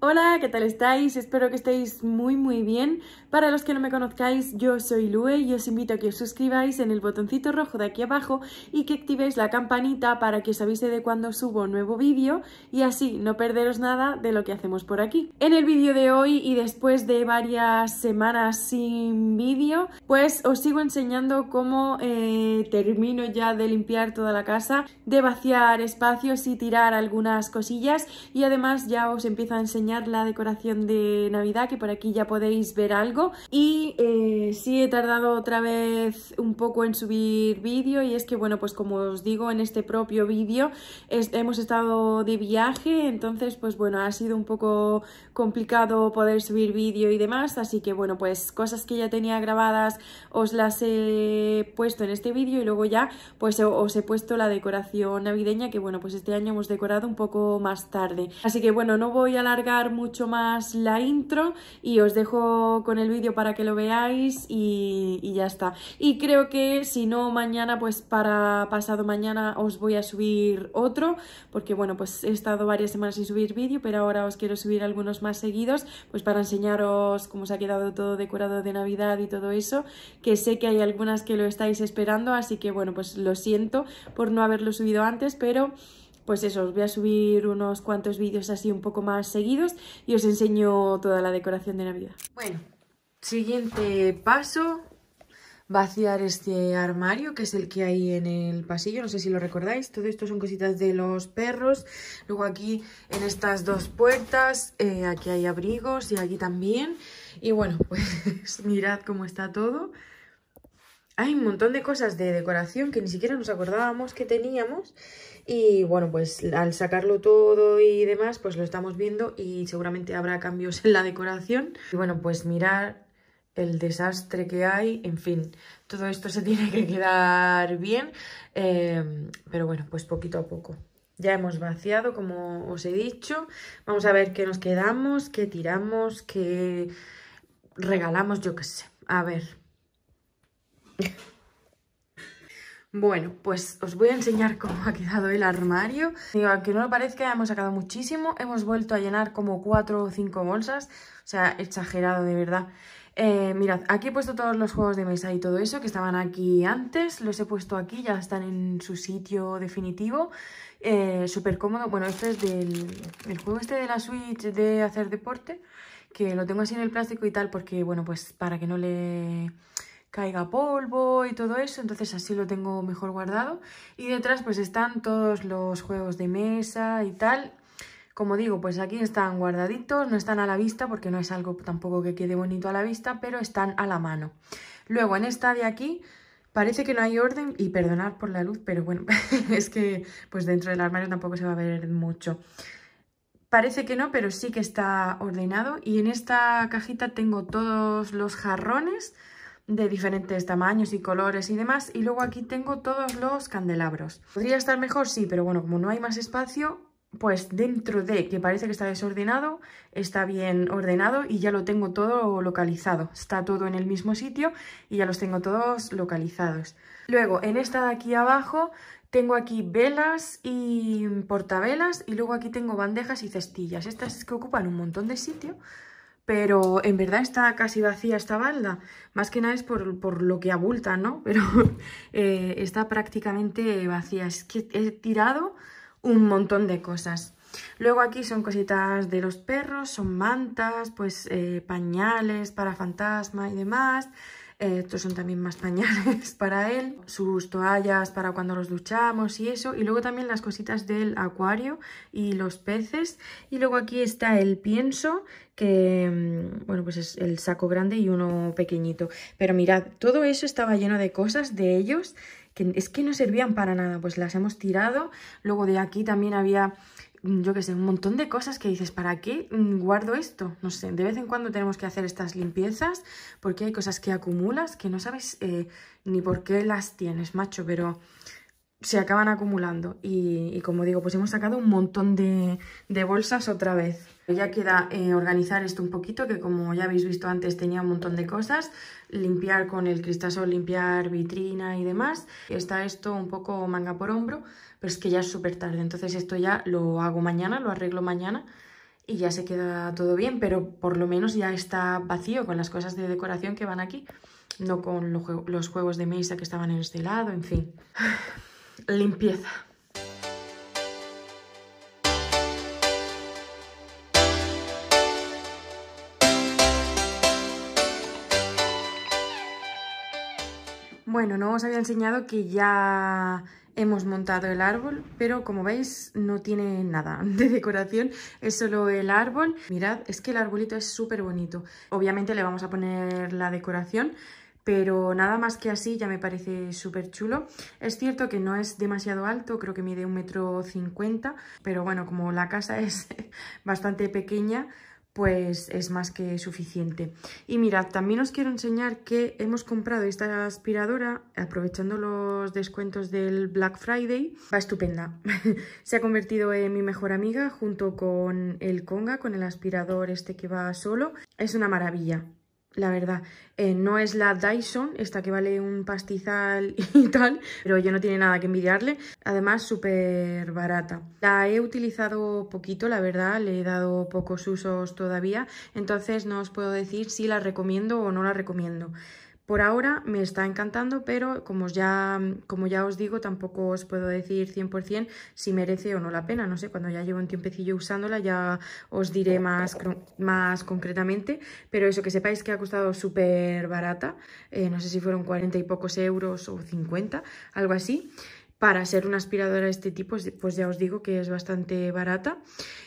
Hola, ¿qué tal estáis? Espero que estéis muy muy bien. Para los que no me conozcáis, yo soy Lue y os invito a que os suscribáis en el botoncito rojo de aquí abajo y que activéis la campanita para que os avise de cuando subo un nuevo vídeo y así no perderos nada de lo que hacemos por aquí. En el vídeo de hoy y después de varias semanas sin vídeo, pues os sigo enseñando cómo eh, termino ya de limpiar toda la casa, de vaciar espacios y tirar algunas cosillas y además ya os empiezo a enseñar la decoración de Navidad, que por aquí ya podéis ver algo. Y eh, si he tardado otra vez un poco en subir vídeo y es que, bueno, pues como os digo en este propio vídeo, hemos estado de viaje, entonces pues bueno, ha sido un poco complicado poder subir vídeo y demás, así que bueno, pues cosas que ya tenía grabadas os las he puesto en este vídeo y luego ya pues os he puesto la decoración navideña que bueno, pues este año hemos decorado un poco más tarde. Así que bueno, no voy a alargar mucho más la intro y os dejo con el vídeo para que lo veáis y, y ya está. Y creo que si no mañana, pues para pasado mañana os voy a subir otro, porque bueno, pues he estado varias semanas sin subir vídeo, pero ahora os quiero subir algunos más seguidos, pues para enseñaros cómo se ha quedado todo decorado de Navidad y todo eso, que sé que hay algunas que lo estáis esperando, así que bueno, pues lo siento por no haberlo subido antes, pero pues eso, os voy a subir unos cuantos vídeos así un poco más seguidos y os enseño toda la decoración de Navidad. Bueno, siguiente paso, vaciar este armario, que es el que hay en el pasillo, no sé si lo recordáis, todo esto son cositas de los perros, luego aquí en estas dos puertas, eh, aquí hay abrigos y aquí también, y bueno, pues mirad cómo está todo, hay un montón de cosas de decoración que ni siquiera nos acordábamos que teníamos y bueno, pues al sacarlo todo y demás, pues lo estamos viendo y seguramente habrá cambios en la decoración. Y bueno, pues mirar el desastre que hay, en fin, todo esto se tiene que quedar bien, em, pero bueno, pues poquito a poco. Ya hemos vaciado, como os he dicho, vamos a ver qué nos quedamos, qué tiramos, qué regalamos, yo qué sé. A ver, bueno, pues os voy a enseñar cómo ha quedado el armario. Digo, aunque no lo parezca, hemos sacado muchísimo. Hemos vuelto a llenar como cuatro o cinco bolsas. O sea, exagerado, de verdad. Eh, mirad, aquí he puesto todos los juegos de mesa y todo eso que estaban aquí antes. Los he puesto aquí, ya están en su sitio definitivo. Eh, Súper cómodo. Bueno, este es del el juego este de la Switch de hacer deporte. Que lo tengo así en el plástico y tal porque, bueno, pues para que no le caiga polvo y todo eso, entonces así lo tengo mejor guardado. Y detrás pues están todos los juegos de mesa y tal. Como digo, pues aquí están guardaditos, no están a la vista porque no es algo tampoco que quede bonito a la vista, pero están a la mano. Luego en esta de aquí parece que no hay orden y perdonad por la luz, pero bueno, es que pues dentro del armario tampoco se va a ver mucho. Parece que no, pero sí que está ordenado. Y en esta cajita tengo todos los jarrones, de diferentes tamaños y colores y demás. Y luego aquí tengo todos los candelabros. ¿Podría estar mejor? Sí, pero bueno, como no hay más espacio, pues dentro de que parece que está desordenado, está bien ordenado y ya lo tengo todo localizado. Está todo en el mismo sitio y ya los tengo todos localizados. Luego, en esta de aquí abajo, tengo aquí velas y portavelas y luego aquí tengo bandejas y cestillas. Estas que ocupan un montón de sitio, pero en verdad está casi vacía esta balda. Más que nada es por, por lo que abulta, ¿no? Pero eh, está prácticamente vacía. Es que he tirado un montón de cosas. Luego aquí son cositas de los perros, son mantas, pues eh, pañales para fantasma y demás. Eh, estos son también más pañales para él. Sus toallas para cuando los duchamos y eso. Y luego también las cositas del acuario y los peces. Y luego aquí está el pienso que mm, bueno pues es el saco grande y uno pequeñito pero mirad todo eso estaba lleno de cosas de ellos que es que no servían para nada pues las hemos tirado luego de aquí también había Mm, yo qué sé, un montón de cosas que dices, ¿para qué mm, guardo esto? No sé, de vez en cuando tenemos que hacer estas limpiezas porque hay cosas que acumulas que no sabes eh, ni por qué las tienes, macho, pero se acaban acumulando. Y, como digo, pues hemos sacado un montón de, bolsas otra vez. Ya queda eh, organizar esto un poquito, que como ya habéis visto antes tenía un montón de cosas. Limpiar con el cristasol, limpiar vitrina y demás. Está esto un poco manga por hombro, pero es que ya es súper tarde. Entonces esto ya lo hago mañana, lo arreglo mañana y ya se queda todo bien. Pero por lo menos ya está vacío con las cosas de decoración que van aquí. No con los juegos de mesa que estaban en este lado, en fin limpieza. Bueno, no os había enseñado que ya hemos montado el árbol, pero como veis no tiene nada de decoración, es solo el árbol. Mirad, es que el arbolito es súper bonito. Obviamente le vamos a poner la decoración, pero nada más que así ya me parece súper chulo. Es cierto que no es demasiado alto, creo que mide un metro cincuenta, pero bueno, como la casa es bastante pequeña, pues es más que suficiente. Y mirad, también os quiero enseñar que hemos comprado esta aspiradora aprovechando los descuentos del Black Friday. Va estupenda. Se ha convertido en mi mejor amiga junto con el Conga, con el aspirador este que va solo. Es una maravilla la verdad. Eh, no es la Dyson, esta que vale un pastizal y tal, pero yo no tiene nada que envidiarle. Además, súper barata. La he utilizado poquito, la verdad, le he dado pocos usos todavía, entonces no os puedo decir si la recomiendo o no la recomiendo. Por ahora me está encantando, pero como ya, os digo, tampoco os puedo decir 100% si merece o no la pena. No sé, cuando ya llevo un tiempecillo usándola ya os diré más, concretamente. Pero eso, que sepáis que ha costado súper barata. Eh, no sé si fueron 40 y pocos euros o 50, algo así para ser una aspiradora de este tipo, pues ya os digo que es bastante barata.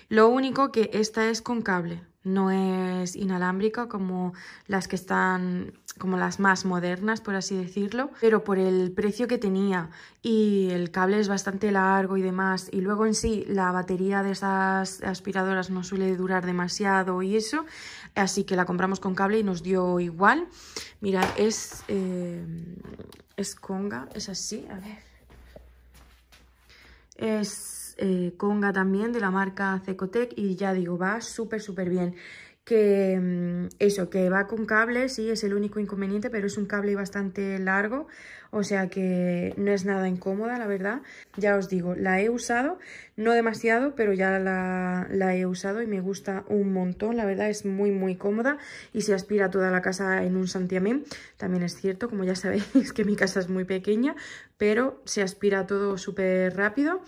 Lo único que esta es con cable, no es inalámbrica como las que están como las más modernas por así decirlo pero por el precio que tenía y el cable es bastante largo y demás y luego en sí la batería de esas aspiradoras no suele durar demasiado y eso así que la compramos con cable y nos dio igual mira es eh, es conga es así a ver es eh, conga también de la marca Cecotec y ya digo, va súper súper bien. Que mm, eso, que va con cable, sí, es el único inconveniente, pero es un cable bastante largo, o sea que no es nada incómoda, la verdad. Ya os digo, la he usado, no demasiado, pero ya la, la he usado y me gusta un montón, la verdad es muy muy cómoda y se aspira toda la casa en un santiamén. También es cierto, como ya sabéis, que mi casa es muy pequeña, pero se aspira todo súper rápido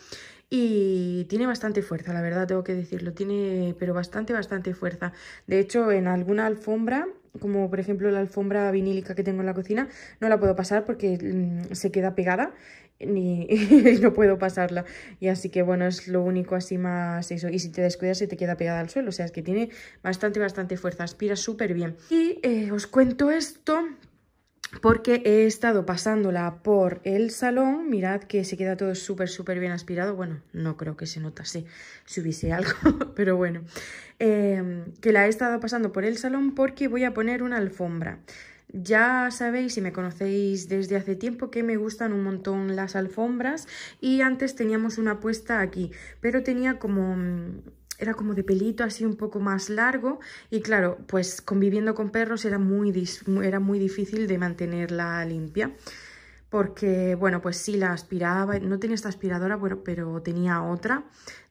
y tiene bastante fuerza, la verdad tengo que decirlo, tiene pero bastante, bastante fuerza. De hecho, en alguna alfombra, como por ejemplo la alfombra vinílica que tengo en la cocina, no la puedo pasar porque mm, se queda pegada ni no puedo pasarla. Y así que bueno, es lo único así más eso. Y si te descuidas se te queda pegada al suelo. O sea, es que tiene bastante, bastante fuerza. Aspira súper bien. Y eh, os cuento esto porque he estado pasándola por el salón, mirad que se queda todo súper, súper bien aspirado, bueno, no creo que se notase si hubiese algo, pero bueno, em, que la he estado pasando por el salón porque voy a poner una alfombra. Ya sabéis, si me conocéis desde hace tiempo, que me gustan un montón las alfombras y antes teníamos una puesta aquí, pero tenía como mm, era como de pelito así un poco más largo y claro, pues conviviendo con perros era muy, era muy difícil de mantenerla limpia porque, bueno, pues sí la aspiraba, no tenía esta aspiradora, pero, pero tenía otra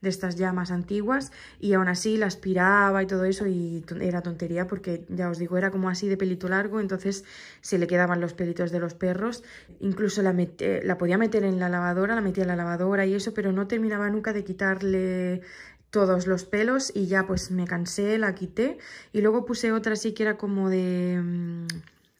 de estas ya más antiguas y aún así la aspiraba y todo eso y era tontería porque, ya os digo, era como así de pelito largo, entonces se le quedaban los pelitos de los perros, incluso la, la podía meter en la lavadora, la metía en la lavadora y eso, pero no terminaba nunca de quitarle todos los pelos y ya pues me cansé, la quité y luego puse otra así que era como de mm,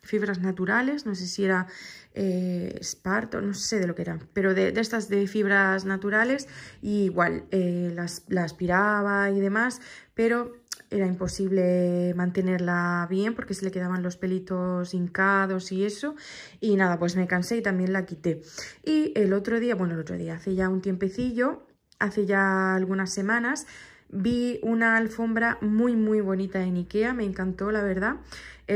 fibras naturales, no sé si era esparto, eh, no sé de lo que era, pero de, estas de fibras naturales y igual eh, las, la aspiraba y demás, pero era imposible mantenerla bien porque se le quedaban los pelitos hincados y eso. Y nada, pues me cansé y también la quité. Y el otro día, bueno, el otro día, hace ya un tiempecillo, hace ya algunas semanas. Vi una alfombra muy muy bonita en Ikea, me encantó la verdad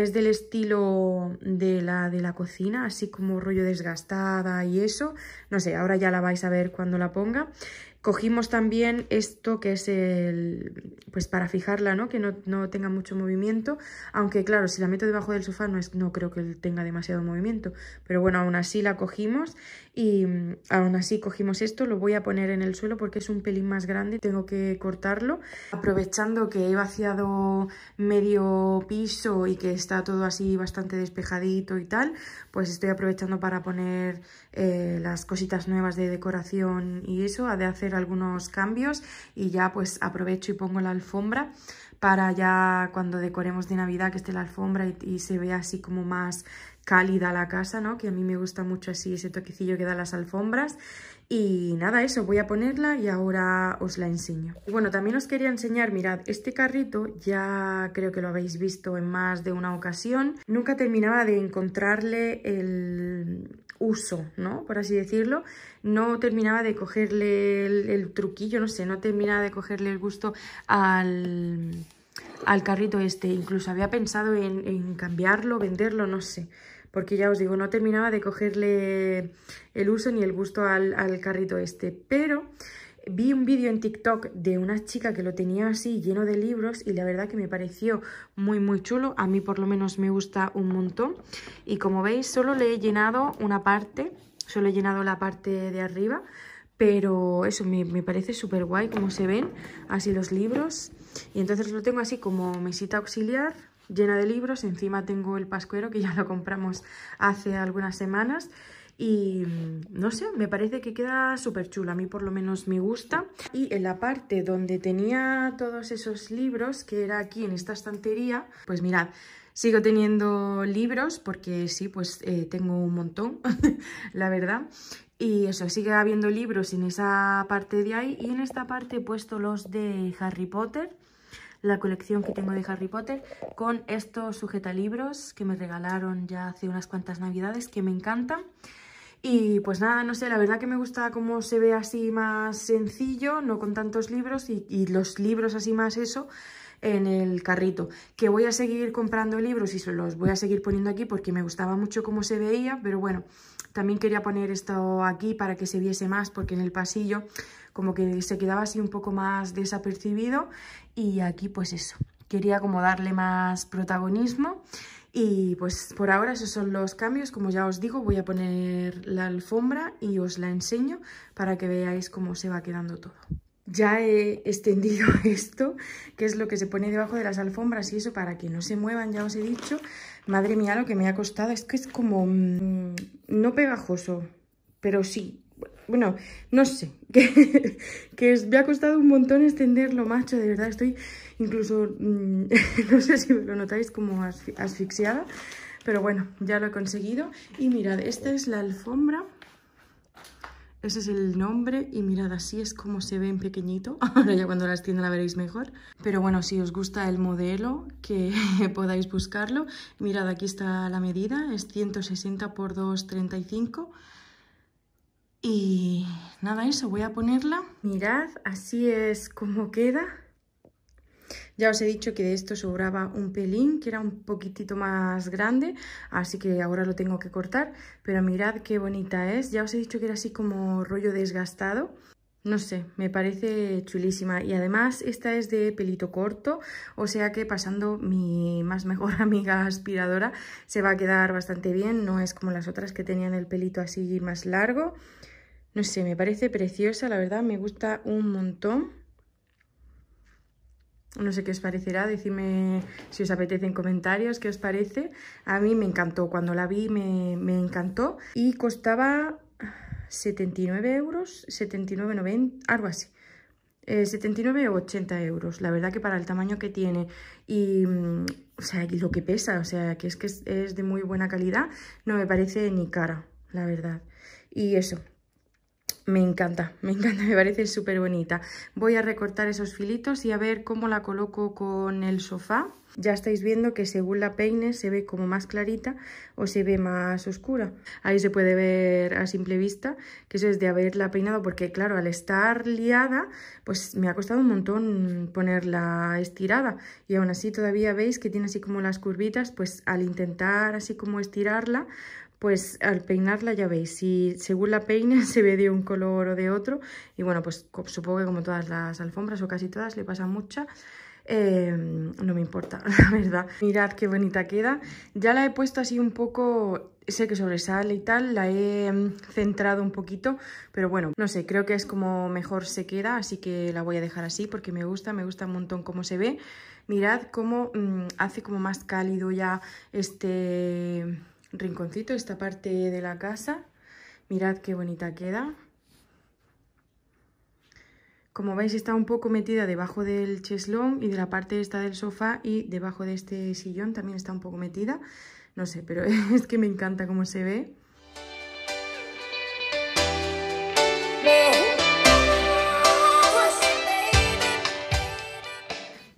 es del estilo de la de la cocina, así como rollo desgastada y eso. No sé, ahora ya la vais a ver cuando la ponga. Cogimos también esto que es el, pues para fijarla, ¿no? Que no, tenga mucho movimiento, aunque claro, si la meto debajo del sofá no, es, no creo que tenga demasiado movimiento, pero bueno, aún así la cogimos y mm, aún así cogimos esto, lo voy a poner en el suelo porque es un pelín más grande, tengo que cortarlo. Aprovechando que he vaciado medio piso y que está todo así bastante despejadito y tal, pues estoy aprovechando para poner eh, las cositas nuevas de decoración y eso, ha de hacer algunos cambios y ya pues aprovecho y pongo la alfombra para ya cuando decoremos de Navidad que esté la alfombra y, se vea así como más cálida la casa, ¿no? Que a mí me gusta mucho así ese toquecillo que dan las alfombras y nada, eso, voy a ponerla y ahora os la enseño. bueno, también os quería enseñar, mirad, este carrito ya creo que lo habéis visto en más de una ocasión. Nunca terminaba de encontrarle el uso, ¿no? Por así decirlo. No terminaba de cogerle el, truquillo, no sé, no terminaba de cogerle el gusto al, al carrito este. Incluso había pensado en cambiarlo, venderlo, no sé porque ya os digo, no terminaba de cogerle el uso ni el gusto al, carrito este, pero vi un vídeo en TikTok de una chica que lo tenía así lleno de libros y la verdad que me pareció muy muy chulo, a mí por lo menos me gusta un montón y como veis solo le he llenado una parte, solo he llenado la parte de arriba, pero eso me, me parece súper guay como se ven así los libros y entonces lo tengo así como mesita auxiliar llena de libros. Encima tengo el pascuero que ya lo compramos hace algunas semanas. Y mm, no sé, me parece que queda súper chulo, a mí por lo menos me gusta. Y en la parte donde tenía todos esos libros, que era aquí en esta estantería, pues mirad, sigo teniendo libros porque sí, pues eh, tengo un montón, la verdad. Y eso, sigue habiendo libros en esa parte de ahí y en esta parte he puesto los de Harry Potter la colección que tengo de Harry Potter con estos sujetalibros que me regalaron ya hace unas cuantas navidades que me encantan. Y pues nada, no sé, la verdad que me gusta cómo se ve así más sencillo, no con tantos libros y, y los libros así más eso en el carrito. Que voy a seguir comprando libros y se los voy a seguir poniendo aquí porque me gustaba mucho cómo se veía, pero bueno... También quería poner esto aquí para que se viese más porque en el pasillo como que se quedaba así un poco más desapercibido y aquí pues eso, quería como darle más protagonismo y pues por ahora esos son los cambios, como ya os digo voy a poner la alfombra y os la enseño para que veáis cómo se va quedando todo. Ya he extendido esto, que es lo que se pone debajo de las alfombras y eso para que no se muevan, ya os he dicho. Madre mía, lo que me ha costado es que es como... Mm, no pegajoso, pero sí. Bueno, no sé, que, que me ha costado un montón extenderlo, macho, de verdad estoy incluso, mm, no sé si lo notáis como asfixiada, pero bueno, ya lo he conseguido. Y mirad, esta es la alfombra ese es el nombre y mirad, así es como se ve en pequeñito. Ahora ya cuando la extienda la veréis mejor. Pero bueno, si os gusta el modelo, que podáis buscarlo. Mirad, aquí está la medida, es 160 x 235. Y nada, eso, voy a ponerla. Mirad, así es como queda. Ya os he dicho que de esto sobraba un pelín, que era un poquitito más grande, así que ahora lo tengo que cortar. Pero mirad qué bonita es. Ya os he dicho que era así como rollo desgastado. No sé, me parece chulísima y además esta es de pelito corto, o sea que pasando mi más mejor amiga aspiradora se va a quedar bastante bien, no es como las otras que tenían el pelito así más largo. No sé, me parece preciosa, la verdad me gusta un montón. No sé qué os parecerá, decidme si os apetece en comentarios qué os parece. A mí me encantó, cuando la vi me, me encantó y costaba 79 euros, 79,90, algo así. 79 eh, o 80 euros, la verdad que para el tamaño que tiene y, mm, o sea, lo que pesa, o sea, que es que es de muy buena calidad, no me parece ni cara, la verdad. Y eso, me encanta, me encanta, me parece súper bonita. Voy a recortar esos filitos y a ver cómo la coloco con el sofá. Ya estáis viendo que según la peine se ve como más clarita o se ve más oscura. Ahí se puede ver a simple vista que eso es de haberla peinado porque claro, al estar liada pues me ha costado un montón ponerla estirada y aún así todavía veis que tiene así como las curvitas pues al intentar así como estirarla pues al peinarla ya veis, si según la peina se ve de un color o de otro y bueno, pues supongo que como todas las alfombras o casi todas le pasa mucha em, no me importa, la verdad. Mirad qué bonita queda. Ya la he puesto así un poco, sé que sobresale y tal, la he em, centrado un poquito, pero bueno, no sé, creo que es como mejor se queda, así que la voy a dejar así porque me gusta, me gusta un montón cómo se ve. Mirad cómo mm, hace como más cálido ya este rinconcito, esta parte de la casa. Mirad qué bonita queda. Como veis está un poco metida debajo del cheslón y de la parte esta del sofá y debajo de este sillón también está un poco metida. No sé, pero es que me encanta cómo se ve.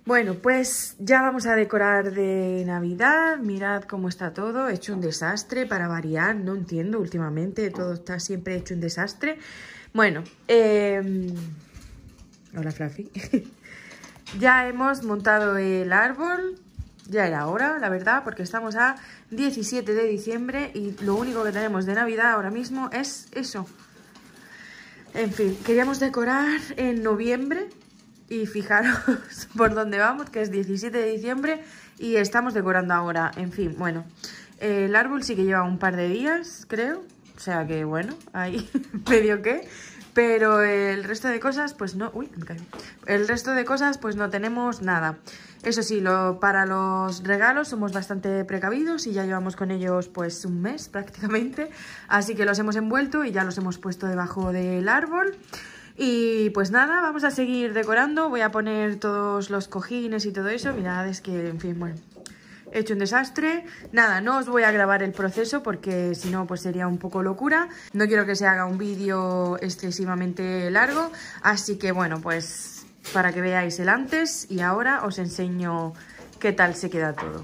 Bueno, pues ya vamos a decorar de Navidad. Mirad cómo está todo. He hecho un desastre para variar. No entiendo últimamente. Todo está siempre hecho un desastre. Bueno, em, hola ya hemos montado el árbol. Ya era hora, la verdad, porque estamos a 17 de diciembre y lo único que tenemos de Navidad ahora mismo es eso. En fin, queríamos decorar en noviembre, y fijaros por dónde vamos, que es 17 de diciembre y estamos decorando ahora. En fin, bueno, el árbol sí que lleva un par de días, creo, o sea que bueno, ahí medio que... Pero el resto de cosas, pues no... Uy, me El resto de cosas, pues no tenemos nada. Eso sí, lo, para los regalos somos bastante precavidos y ya llevamos con ellos pues un mes prácticamente. Así que los hemos envuelto y ya los hemos puesto debajo del árbol. Y pues nada, vamos a seguir decorando. Voy a poner todos los cojines y todo eso. Mirad, es que, en fin, bueno, he hecho un desastre. Nada, no os voy a grabar el proceso porque si no, pues sería un poco locura. No quiero que se haga un vídeo excesivamente largo. Así que, bueno, pues para que veáis el antes y ahora os enseño qué tal se queda todo.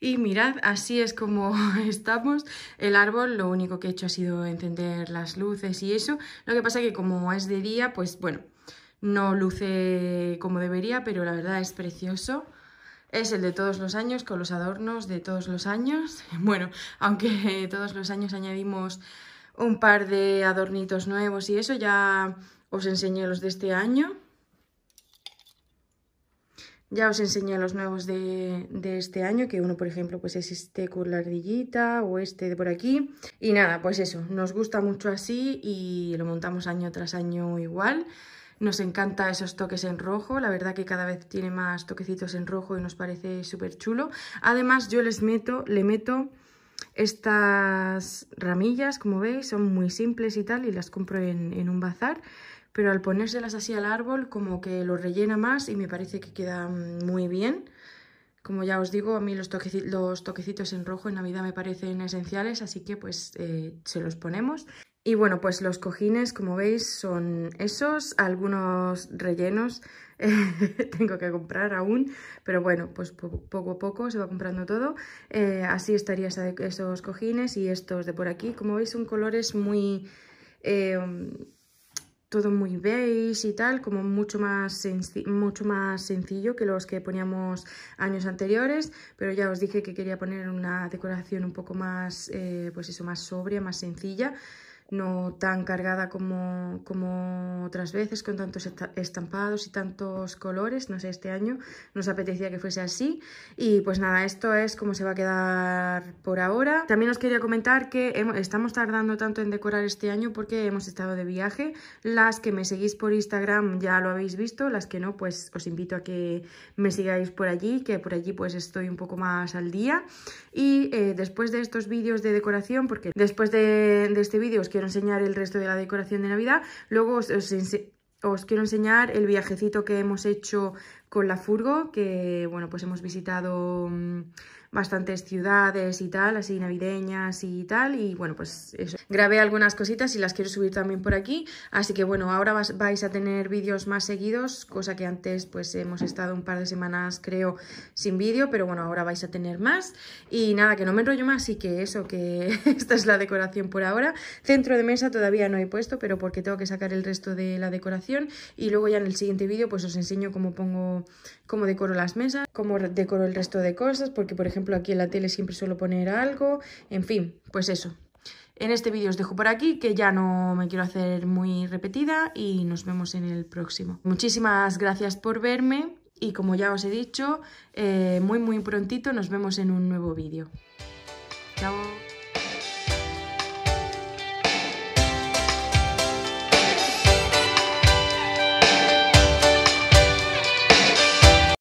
Y mirad, así es como estamos. El árbol lo único que he hecho ha sido encender las luces y eso. Lo que pasa que como es de día, pues bueno, no luce como debería, pero la verdad es precioso. Es el de todos los años, con los adornos de todos los años. Bueno, aunque todos los años añadimos un par de adornitos nuevos y eso, ya os enseñé los de este año. Ya os enseñé los nuevos de, este año, que uno, por ejemplo, pues es este con la o este de por aquí. Y nada, pues eso, nos gusta mucho así y lo montamos año tras año igual. Nos encanta esos toques en rojo, la verdad que cada vez tiene más toquecitos en rojo y nos parece súper chulo. Además yo les meto, le meto estas ramillas, como veis, son muy simples y tal, y las compro en un bazar pero al ponérselas así al árbol como que lo rellena más y me parece que queda mm, muy bien. Como ya os digo, a mí los, toquecitos, en rojo en Navidad me parecen esenciales, así que pues eh, se los ponemos. Y bueno, pues los cojines, como veis, son esos, algunos rellenos tengo que comprar aún, pero bueno, pues poco a poco se va comprando todo. Eh, así estarían esos cojines y estos de por aquí. Como veis, son colores muy... Eh, todo muy beige y tal, como mucho más, mucho más sencillo que los que poníamos años anteriores, pero ya os dije que quería poner una decoración un poco más, eh, pues eso, más sobria, más sencilla no tan cargada como, como otras veces, con tantos estampados y tantos colores, no sé, este año nos apetecía que fuese así. Y pues nada, esto es como se va a quedar por ahora. También os quería comentar que estamos tardando tanto en decorar este año porque hemos estado de viaje. Las que me seguís por Instagram ya lo habéis visto, las que no, pues os invito a que me sigáis por allí, que por allí pues estoy un poco más al día. Y eh, después de estos vídeos de decoración, porque después de, de este vídeo os quiero quiero enseñar el resto de la decoración de Navidad. Luego os, quiero enseñar el viajecito que hemos hecho con la furgo, que bueno, pues hemos visitado... Mm, bastantes ciudades y tal, así navideñas y tal, y bueno, pues eso. Grabé algunas cositas y las quiero subir también por aquí, así que bueno, ahora vais a tener vídeos más seguidos, cosa que antes pues hemos estado un par de semanas creo sin vídeo, pero bueno, ahora vais a tener más, y nada, que no me enrollo más así que eso, que esta es la decoración por ahora. Centro de mesa todavía no he puesto, pero porque tengo que sacar el resto de la decoración, y luego ya en el siguiente vídeo pues os enseño cómo pongo, cómo decoro las mesas, cómo decoro el resto de cosas, porque por ejemplo ejemplo, aquí en la tele siempre suelo poner algo. En fin, pues eso. En este vídeo os dejo por aquí, que ya no me quiero hacer muy repetida y nos vemos en el próximo. Muchísimas gracias por verme y como ya os he dicho, eh, muy muy prontito nos vemos en un nuevo vídeo. Chao.